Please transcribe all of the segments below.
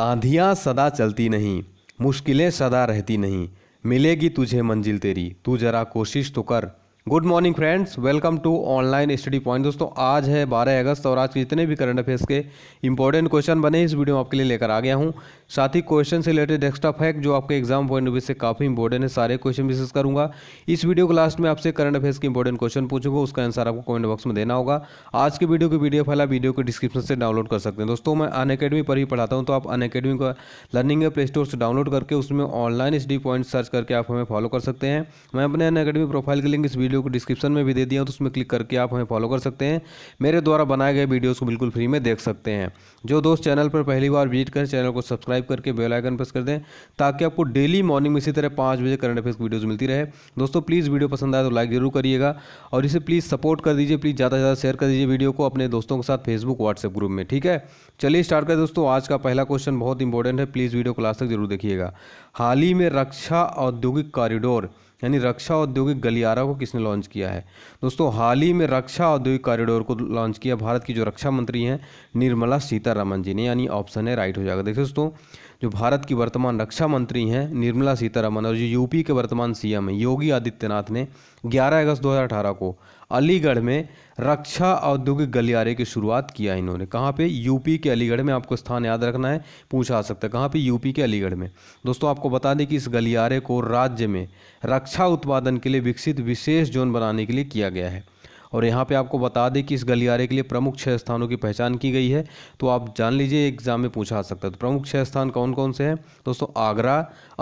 आंधियाँ सदा चलती नहीं मुश्किलें सदा रहती नहीं मिलेगी तुझे मंजिल तेरी तू जरा कोशिश तो कर good morning friends welcome to online study point दोस्तों आज है 12 अगस्त और आज के जितने भी करंट अफेयर्स के इंपॉर्टेंट क्वेश्चन बने इस वीडियो में आपके लिए लेकर आ गया हूं साथ ही क्वेश्चन से रिलेटेड एक्स्ट्रा फैक्ट जो आपके एग्जाम पॉइंट ऑफ व्यू से काफ़ी इंपॉर्टेंट है सारे क्वेश्चन डिस्कस करूंगा इस वीडियो को लास्ट में आपसे करंट अफेयर्स के इंपॉर्टेंट क्वेश्चन पूछूंगा उसका आंसर आपको कमेंट बॉक्स में देना होगा आज की वीडियो की वीडियो फैला वीडियो को डिस्क्रिप्शन से डाउनलोड कर सकते हैं दोस्तों मैं अन अकेडमी पर ही पढ़ाता हूँ तो आप अन अकेडमी का लर्निंग प्ले स्टोर से डाउनलोड करके उसमें ऑनलाइन स्टडी पॉइंट सर्च करके आप हमें फॉलो कर सकते हैं मैं अपने अन अकेडमी प्रोफाइल के लिंक इस वीडियो वीडियो को डिस्क्रिप्शन में भी दे दिया हूँ तो उसमें क्लिक करके आप हमें फॉलो कर सकते हैं मेरे द्वारा बनाए गए वीडियोज़ को बिल्कुल फ्री में देख सकते हैं जो दोस्त चैनल पर पहली बार विजिट करें चैनल को सब्सक्राइब करके बेलाइकन प्रेस कर दें ताकि आपको डेली मॉर्निंग में इसी तरह पाँच बजे करंट अफेयर्स वीडियोज़ मिलती रहे दोस्तों प्लीज़ वीडियो पसंद आए तो लाइक जरूर करिएगा और इसे प्लीज़ सपोर्ट कर दीजिए प्लीज़ ज़्यादा से ज़्यादा शेयर कर दीजिए वीडियो को अपने दोस्तों के साथ फेसबुक व्हाट्सएप ग्रुप में ठीक है चलिए स्टार्ट करें दोस्तों आज का पहला क्वेश्चन बहुत इंपॉर्टेंट है प्लीज़ वीडियो को लास्ट तक जरूर देखिएगा हाल ही में रक्षा औद्योगिक कॉरिडोर यानी रक्षा औद्योगिक गलियारा को किसने लॉन्च किया है दोस्तों हाल ही में रक्षा औद्योगिक कॉरिडोर को लॉन्च किया भारत की जो रक्षा मंत्री हैं निर्मला सीतारामन जी ने यानी ऑप्शन है राइट हो जाएगा देखिए दोस्तों जो भारत की वर्तमान रक्षा मंत्री हैं निर्मला सीतारामन और जो यूपी के वर्तमान सीएम हैं योगी आदित्यनाथ ने ग्यारह अगस्त दो को अलीगढ़ में रक्षा औद्योगिक गलियारे की शुरुआत किया इन्होंने कहाँ पे यूपी के अलीगढ़ में आपको स्थान याद रखना है पूछा आ सकता है कहाँ पे यूपी के अलीगढ़ में दोस्तों आपको बता दें कि इस गलियारे को राज्य में रक्षा उत्पादन के लिए विकसित विशेष जोन बनाने के लिए किया गया है और यहाँ पे आपको बता दें कि इस गलियारे के लिए प्रमुख छः स्थानों की पहचान की गई है तो आप जान लीजिए एग्जाम में पूछा आ सकता है तो प्रमुख छः स्थान कौन कौन से हैं दोस्तों आगरा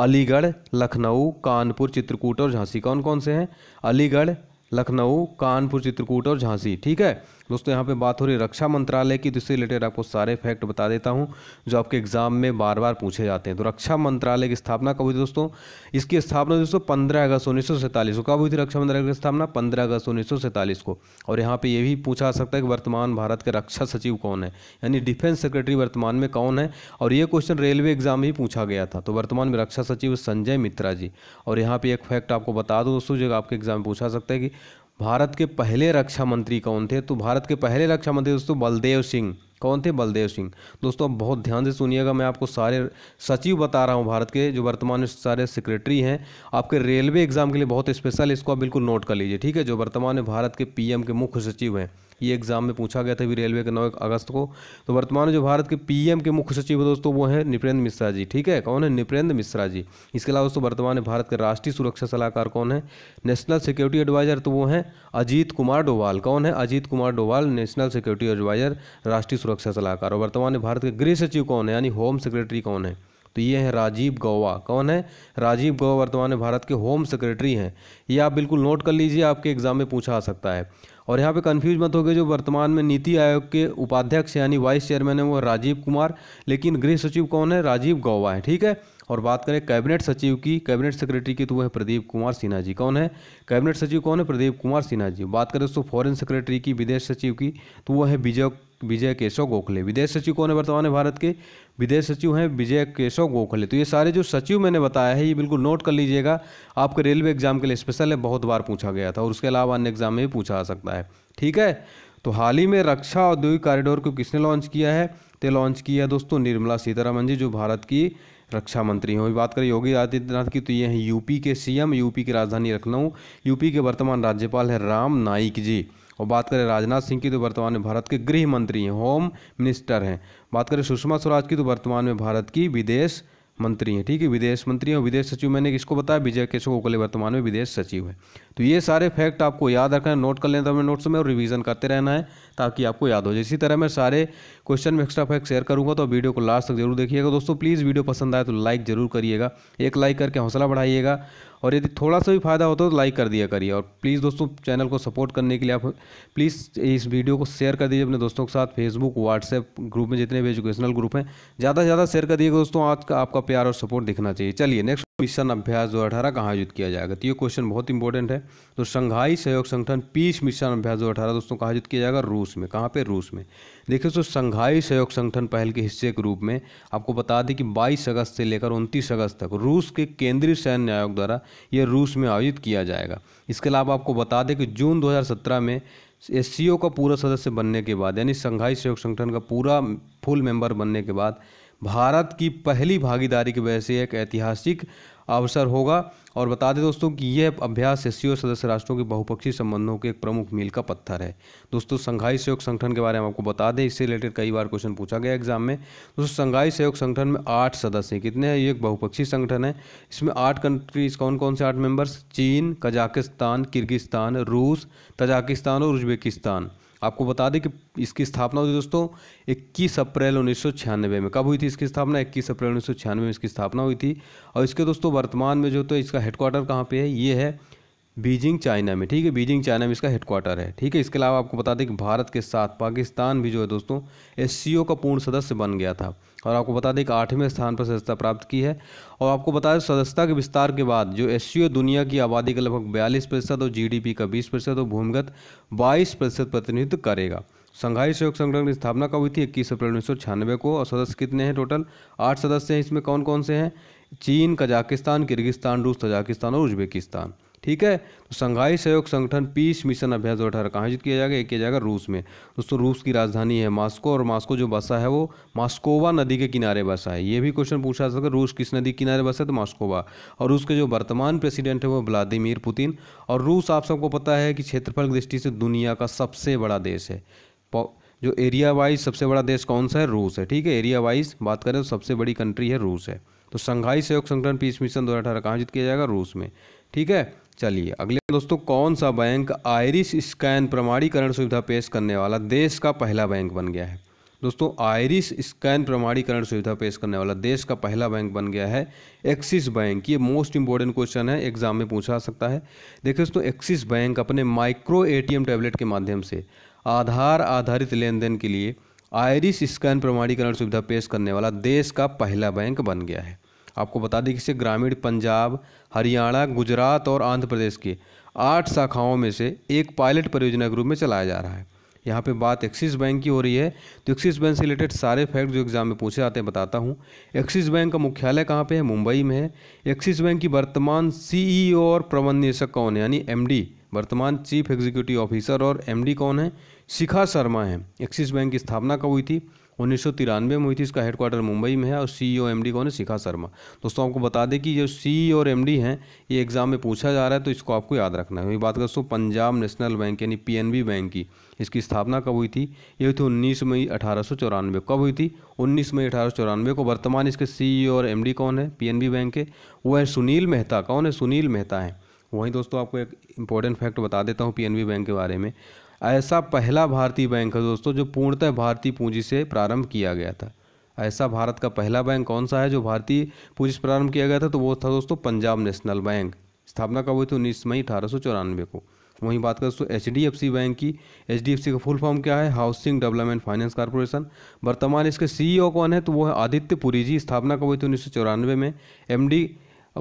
अलीगढ़ लखनऊ कानपुर चित्रकूट और झांसी कौन कौन से हैं अलीगढ़ लखनऊ कानपुर चित्रकूट और झांसी ठीक है दोस्तों यहाँ पे बात हो रही है रक्षा मंत्रालय की तो इससे रिलेटेड आपको सारे फैक्ट बता देता हूँ जो आपके एग्जाम में बार बार पूछे जाते हैं तो रक्षा मंत्रालय की स्थापना कब हुई थी दोस्तों इसकी स्थापना दोस्तों पंद्रह अगस्त उन्नीस को कब हुई थी रक्षा मंत्रालय की स्थापना पंद्रह अगस्त उन्नीस को और यहाँ पर ये भी पूछा जा सकता है कि वर्तमान भारत के रक्षा सचिव कौन है यानी डिफेंस सेक्रेटरी वर्तमान में कौन है और ये क्वेश्चन रेलवे एग्जाम में ही पूछा गया था तो वर्तमान में रक्षा सचिव संजय मित्रा जी और यहाँ पर एक फैक्ट आपको बता दो दोस्तों जो आपके एग्जाम में पूछा सकता है कि भारत के पहले रक्षा मंत्री कौन थे तो भारत के पहले रक्षा मंत्री दोस्तों बलदेव सिंह कौन थे बलदेव सिंह दोस्तों अब बहुत ध्यान से सुनिएगा मैं आपको सारे सचिव बता रहा हूँ भारत के जो वर्तमान में सारे सेक्रेटरी हैं आपके रेलवे एग्ज़ाम के लिए बहुत स्पेशल इसको आप बिल्कुल नोट कर लीजिए ठीक है जो वर्तमान में भारत के पीएम के मुख्य सचिव हैं ये एग्ज़ाम में पूछा गया था अभी रेलवे के नौ अगस्त को तो वर्तमान जो भारत के पीएम के मुख्य सचिव है दोस्तों वो हैं निपेंद्र मिश्रा जी ठीक है कौन है निपेंद्र मिश्रा जी इसके अलावा दोस्तों वर्तमान भारत के राष्ट्रीय सुरक्षा सलाहकार कौन है नेशनल सिक्योरिटी एडवाइज़र तो वो हैं अजीत कुमार डोवाल कौन है Ajit Kumar Doval national security adviser राष्ट्रीय सुरक्षा सलाहकार और वर्तमान भारत के गृह सचिव कौन है यानी होम सेक्रेटरी कौन है तो ये हैं राजीव गौवा कौन है राजीव गौवा वर्तमान भारत के होम सेक्रेटरी हैं ये आप बिल्कुल नोट कर लीजिए आपके एग्जाम में पूछा आ सकता है और यहाँ पे कंफ्यूज मत गए जो वर्तमान में नीति आयोग के उपाध्यक्ष यानी वाइस चेयरमैन है वो राजीव कुमार लेकिन गृह सचिव कौन है राजीव गौवा है ठीक है और बात करें कैबिनेट सचिव की कैबिनेट सेक्रेटरी की तो वह प्रदीप कुमार सिन्हा जी कौन है कैबिनेट सचिव कौन है प्रदीप कुमार सिन्हा जी बात करें दोस्तों फॉरेन सेक्रेटरी की विदेश सचिव की तो वह है विजय विजय केशव गोखले विदेश सचिव कौन है वर्तमान में भारत के विदेश सचिव हैं विजय केशव गोखले तो ये सारे जो सचिव मैंने बताया है ये बिल्कुल नोट कर लीजिएगा आपके रेलवे एग्जाम के लिए स्पेशल है बहुत बार पूछा गया था और उसके अलावा अन्य एग्जाम में भी पूछा आ सकता है ठीक है तो हाल ही में रक्षा औद्योगिक कॉरिडोर को किसने लॉन्च किया है तो लॉन्च किया है दोस्तों निर्मला सीतारामन जी जो भारत की रक्षा मंत्री हैं बात करें योगी आदित्यनाथ की तो ये हैं यूपी के सीएम यूपी की राजधानी लखनऊ यूपी के वर्तमान राज्यपाल हैं राम नाईक जी और बात करें राजनाथ सिंह की तो वर्तमान में भारत के गृह मंत्री हैं होम मिनिस्टर हैं बात करें सुषमा स्वराज की तो वर्तमान में भारत की विदेश मंत्री हैं ठीक है विदेश मंत्री हैं विदेश सचिव मैंने किसको बताया विजय केशव गोखले वर्तमान में विदेश सचिव है तो ये सारे फैक्ट आपको याद रखना है नोट कर लेना अपने तो नोट्स में और रिवीजन करते रहना है ताकि आपको याद हो जाए इसी तरह मैं सारे क्वेश्चन में एक्स्ट्रा फैक्ट शेयर करूंगा तो वीडियो को लास्ट तक जरूर देखिएगा दोस्तों प्लीज़ वीडियो पसंद आए तो लाइक जरूर करिएगा एक लाइक करके हौसला बढ़ाइएगा और यदि थोड़ा सा भी फ़ायदा होता है तो लाइक कर दिया करिए और प्लीज़ दोस्तों चैनल को सपोर्ट करने के लिए आप प्लीज़ इस वीडियो को शेयर कर दीजिए अपने दोस्तों के साथ फेसबुक व्हाट्सएप ग्रुप में जितने भी एजुकेशनल ग्रुप हैं ज़्यादा से ज़्यादा शेयर कर दिए दोस्तों आज का आपका प्यार और सपोर्ट दिखना चाहिए चलिए नेक्स्ट मिशन अभ्यास 2018 कहाँ आयोजित किया जाएगा तो ये क्वेश्चन बहुत इंपॉर्टेंट है तो संघाई सहयोग संगठन पीस मिशन अभ्यास 2018 दोस्तों कहाँ आयोजित किया जाएगा रूस में कहाँ पे रूस में देखिए दोस्तों संघाई सहयोग संगठन पहल के हिस्से के रूप में आपको बता दें कि 22 अगस्त से लेकर 29 अगस्त तक रूस के केंद्रीय सैन्य आयोग द्वारा यह रूस में आयोजित किया जाएगा इसके अलावा आपको बता दें कि जून दो में एस का पूरा सदस्य बनने के बाद यानी संघाई सहयोग संगठन का पूरा फुल मेम्बर बनने के बाद भारत की पहली भागीदारी की वजह से एक ऐतिहासिक अवसर होगा और बता दें दोस्तों कि यह अभ्यास एस सदस्य राष्ट्रों के बहुपक्षीय संबंधों के एक प्रमुख मील का पत्थर है दोस्तों संघाई सहयोग संगठन के बारे में आपको बता दें इससे रिलेटेड कई बार क्वेश्चन पूछा गया एग्जाम में दोस्तों संघाई सहयोग संगठन में आठ सदस्य कितने हैं ये एक बहुपक्षीय संगठन है इसमें आठ कंट्रीज कौन कौन से आठ मेंबर्स चीन कजाकिस्तान किर्गिस्तान रूस तजाकिस्तान और उज्बेकिस्तान आपको बता दें कि इसकी स्थापना हुई दोस्तों 21 अप्रैल उन्नीस में कब हुई थी इसकी स्थापना 21 अप्रैल उन्नीस में इसकी स्थापना हुई थी और इसके दोस्तों वर्तमान में जो तो इसका हेडक्वार्टर कहाँ पे है ये है बीजिंग चाइना में ठीक है बीजिंग चाइना में इसका हेडक्वार्टर है ठीक है इसके अलावा आपको बता दें कि भारत के साथ पाकिस्तान भी जो है दोस्तों एस का पूर्ण सदस्य बन गया था और आपको बता दें कि आठवें स्थान पर सदस्यता प्राप्त की है और आपको बता दें सदस्यता के विस्तार के बाद जो एस दुनिया की आबादी का लगभग बयालीस प्रतिशत और जी का बीस प्रतिशत और भूमिगत बाईस प्रतिशत प्रतिनिधित्व करेगा संघाई सहयोग संगठन की स्थापना कब हुई थी इक्कीस अप्रैल उन्नीस को और सदस्य कितने हैं टोटल आठ सदस्य हैं इसमें कौन कौन से हैं चीन कजाकिस्तान किर्गिस्तान रूस तजाकिस्तान और उज्बेकिस्तान ठीक है तो संघाई सहयोग संगठन पीस मिशन अभ्यास दो अठारह कहाँ आयोजित किया जाएगा एक किया जाएगा रूस में दोस्तों रूस की राजधानी है मास्को और मास्को जो बसा है वो मास्कोवा नदी के किनारे बसा है ये भी क्वेश्चन पूछा जा सकता रूस किस नदी के किनारे बसा है तो मास्कोवा और रूस के जो वर्तमान प्रेसिडेंट है वो व्लादिमिर पुतिन और रूस आप सबको पता है कि क्षेत्रफल की दृष्टि से दुनिया का सबसे बड़ा देश है जो एरिया वाइज सबसे बड़ा देश कौन सा है रूस है ठीक है एरिया वाइज बात करें तो सबसे बड़ी कंट्री है रूस है तो संघाई सहयोग संगठन पीस मिशन दो हज़ार आयोजित किया जाएगा रूस में ठीक है चलिए अगले दोस्तों कौन सा बैंक आयरिश स्कैन प्रमाणीकरण सुविधा पेश करने वाला देश का पहला बैंक बन गया है दोस्तों आयरिश स्कैन प्रमाणीकरण सुविधा पेश करने वाला देश का पहला बैंक बन गया है एक्सिस बैंक ये मोस्ट इंपॉर्टेंट क्वेश्चन है एग्जाम में पूछा सकता है देखिए दोस्तों एक्सिस बैंक अपने माइक्रो एटीएम टैबलेट के माध्यम से आधार आधारित लेन देन के लिए आयरिस स्कैन प्रमाणीकरण सुविधा पेश करने वाला देश का पहला बैंक बन गया है आपको बता दें कि इसे ग्रामीण पंजाब हरियाणा गुजरात और आंध्र प्रदेश के आठ शाखाओं में से एक पायलट परियोजना के रूप में चलाया जा रहा है यहाँ पे बात एक्सिस बैंक की हो रही है तो एक्सिस बैंक से रिलेटेड सारे फैक्ट जो एग्जाम में पूछे जाते हैं बताता हूँ एक्सिस बैंक का मुख्यालय कहाँ पे है मुंबई में है एक्सिस बैंक की वर्तमान सीईओ e और प्रबंध निदेशक कौन है यानी एमडी वर्तमान चीफ एग्जीक्यूटिव ऑफिसर और एमडी कौन है शिखा शर्मा हैं एक्सिस बैंक की स्थापना कब हुई थी उन्नीस सौ तिरानवे में हुई थी इसका हेडक्वार्टर मुंबई में है और सीईओ एमडी e कौन है शिखा शर्मा दोस्तों आपको बता दें कि जो सीईओ e और एमडी हैं ये एग्ज़ाम में पूछा जा रहा है तो इसको आपको याद रखना है वही बात कर दोस्तों पंजाब नेशनल बैंक यानी पीएनबी बैंक की इसकी स्थापना कब हुई थी ये हुई थी उन्नीस मई अठारह कब हुई थी उन्नीस मई अठारह को वर्तमान इसके सी e और एम कौन है पी बैंक के वो है सुनील मेहता कौन है सुनील मेहता है वहीं दोस्तों आपको एक इम्पॉर्टेंट फैक्ट बता देता हूँ बी बैंक के बारे में ऐसा पहला भारतीय बैंक है दोस्तों जो पूर्णतः भारतीय पूंजी से प्रारंभ किया गया था ऐसा भारत का पहला बैंक कौन सा है जो भारतीय पूंजी से प्रारंभ किया गया था तो वो था दोस्तों पंजाब नेशनल बैंक स्थापना कब हुई थी उन्नीस मई अठारह को तो वहीं बात करें दोस्तों एच बैंक की एच का फुल फॉर्म क्या है हाउसिंग डेवलपमेंट फाइनेंस कॉरपोरेशन वर्तमान इसके सीईओ कौन है तो वो है आदित्य पुरी जी स्थापना कब हुई थी उन्नीस में एमडी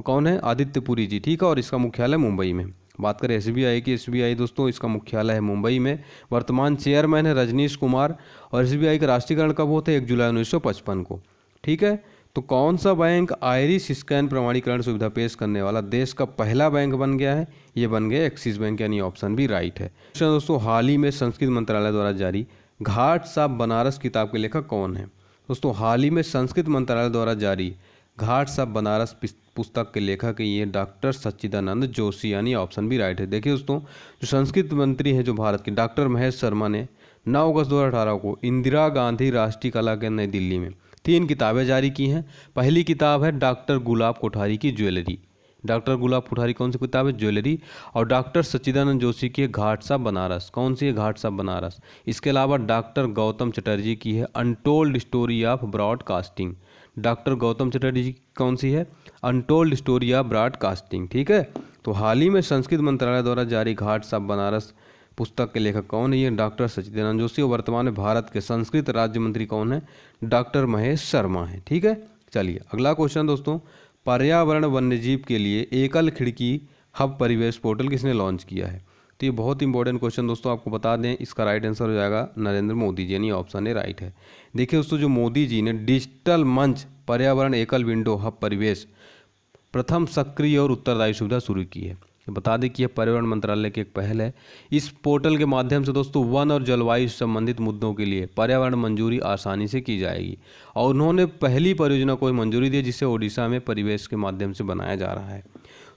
कौन है आदित्य पुरी जी ठीक है और इसका मुख्यालय मुंबई में बात करें एसबीआई की एसबीआई दोस्तों इसका मुख्यालय है मुंबई में वर्तमान चेयरमैन है रजनीश कुमार और एसबीआई का राष्ट्रीयकरण कब होता है एक जुलाई उन्नीस को ठीक है तो कौन सा बैंक आयरिश स्कैन प्रमाणीकरण सुविधा पेश करने वाला देश का पहला बैंक बन गया है ये बन गया एक्सिस बैंक यानी ऑप्शन भी राइट है दोस्तों हाल ही में संस्कृत मंत्रालय द्वारा जारी घाट साहब बनारस किताब के लेखक कौन है दोस्तों हाल ही में संस्कृत मंत्रालय द्वारा जारी घाट साहब बनारस पुस्तक के लेखक ये डॉक्टर सच्चिदानंद जोशी यानी ऑप्शन भी राइट है देखिए दोस्तों जो संस्कृत मंत्री हैं जो भारत के डॉक्टर महेश शर्मा ने 9 अगस्त 2018 को इंदिरा गांधी राष्ट्रीय कला केंद्र नई दिल्ली में तीन किताबें जारी की हैं पहली किताब है डॉक्टर गुलाब कोठारी की ज्वेलरी डॉक्टर गुलाब कोठारी कौन सी किताब है ज्वेलरी और डॉक्टर सच्चिदानंद जोशी की घाट साहब बनारस कौन सी है घाट साहब बनारस इसके अलावा डॉक्टर गौतम चटर्जी की है untold story of broadcasting doctor Gautam Chatterjee की कौन सी है अनटोल्ड स्टोरी ऑफ ब्रॉडकास्टिंग ठीक है तो हाल ही में संस्कृत मंत्रालय द्वारा जारी घाट साहब बनारस पुस्तक के लेखक कौन है ये डॉक्टर सचिदानंद जोशी और वर्तमान में भारत के संस्कृत राज्य मंत्री कौन है डॉक्टर महेश शर्मा है ठीक है चलिए अगला क्वेश्चन दोस्तों पर्यावरण वन्यजीव के लिए एकल खिड़की हब परिवेश पोर्टल किसने लॉन्च किया है तो ये बहुत इंपॉर्टेंट क्वेश्चन दोस्तों आपको बता दें इसका राइट आंसर हो जाएगा नरेंद्र मोदी जी यानी ऑप्शन ए राइट है देखिए दोस्तों जो मोदी जी ने डिजिटल मंच पर्यावरण एकल विंडो हब परिवेश प्रथम सक्रिय और उत्तरदायी सुविधा शुरू की है बता दें कि यह पर्यावरण मंत्रालय की एक पहल है इस पोर्टल के माध्यम से दोस्तों वन और जलवायु संबंधित मुद्दों के लिए पर्यावरण मंजूरी आसानी से की जाएगी और उन्होंने पहली परियोजना को मंजूरी दी जिसे ओडिशा में परिवेश के माध्यम से बनाया जा रहा है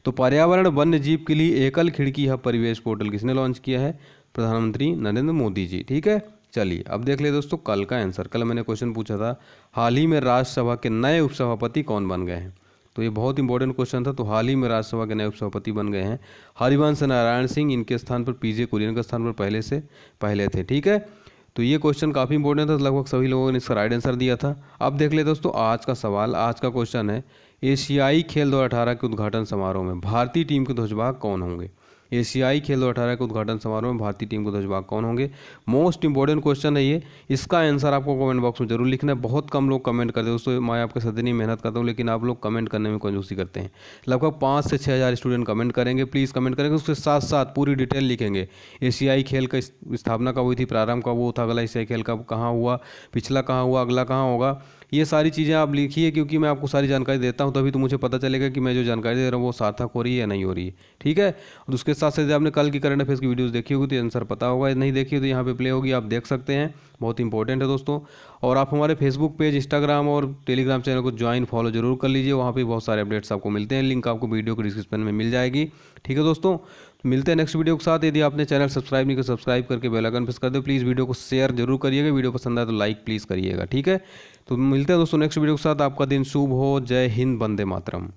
तो पर्यावरण वन्य जीव के लिए एकल खिड़की हब परिवेश पोर्टल किसने लॉन्च किया है प्रधानमंत्री नरेंद्र मोदी जी ठीक है चलिए अब देख ले दोस्तों कल का आंसर कल मैंने क्वेश्चन पूछा था हाल ही में राज्यसभा के नए उपसभापति कौन बन गए हैं तो ये बहुत इंपॉर्टेंट क्वेश्चन था तो हाल ही में राज्यसभा के नए उपसभापति बन गए हैं हरिवंश नारायण सिंह इनके स्थान पर पीजे कुरियन के स्थान पर पहले से पहले थे ठीक है तो ये क्वेश्चन काफ़ी इंपॉर्टेंट था तो लगभग सभी लोगों ने इसका राइट आंसर दिया था अब देख ले दोस्तों आज का सवाल आज का क्वेश्चन है एशियाई खेल दो अठारह के उद्घाटन समारोह में भारतीय टीम के ध्वजभाग कौन होंगे एशियाई खेल अठारह के उद्घाटन समारोह में भारतीय टीम के दस कौन होंगे मोस्ट इंपॉर्टेंट क्वेश्चन है ये इसका आंसर आपको कमेंट बॉक्स में जरूर लिखना है बहुत कम लोग कमेंट करते हैं दोस्तों मैं आपके सदनी मेहनत करता हूँ लेकिन आप लोग कमेंट करने में कंजूसी करते हैं लगभग पाँच से छः हज़ार स्टूडेंट कमेंट करेंगे प्लीज़ कमेंट करेंगे उसके साथ साथ पूरी डिटेल लिखेंगे एशियाई खेल का स्थापना कब हुई थी प्रारंभ कब वो था अगला एशियाई खेल कब कहाँ हुआ पिछला कहाँ हुआ अगला कहाँ होगा ये सारी चीज़ें आप लिखिए क्योंकि मैं आपको सारी जानकारी देता हूँ तभी तो मुझे पता चलेगा कि मैं जो जानकारी दे रहा हूँ वो सार्थक हो रही है या नहीं हो रही है ठीक है और उसके साथ साथ आपने कल की करंट अफेयर्स की वीडियोज़ देखी होगी तो आंसर पता होगा नहीं देखी तो यहाँ पर प्ले होगी आप देख सकते हैं बहुत इंपॉर्टेंट है दोस्तों और आप हमारे फेसबुक पेज इंस्टाग्राम और टेलीग्राम चैनल को ज्वाइन फॉलो जरूर कर लीजिए वहाँ पर बहुत सारे अपडेट्स आपको मिलते हैं लिंक आपको वीडियो को डिस्क्रिप्शन में मिल जाएगी ठीक है दोस्तों मिलते हैं नेक्स्ट वीडियो के साथ यदि आपने चैनल सब्सक्राइब नहीं कर सब्सक्राइब करके बेल आइकन प्रेस कर दो प्लीज़ वीडियो को शेयर जरूर करिएगा वीडियो पसंद आए तो लाइक प्लीज़ करिएगा ठीक है तो मिलते हैं दोस्तों नेक्स्ट वीडियो के साथ आपका दिन शुभ हो जय हिंद बंदे मातरम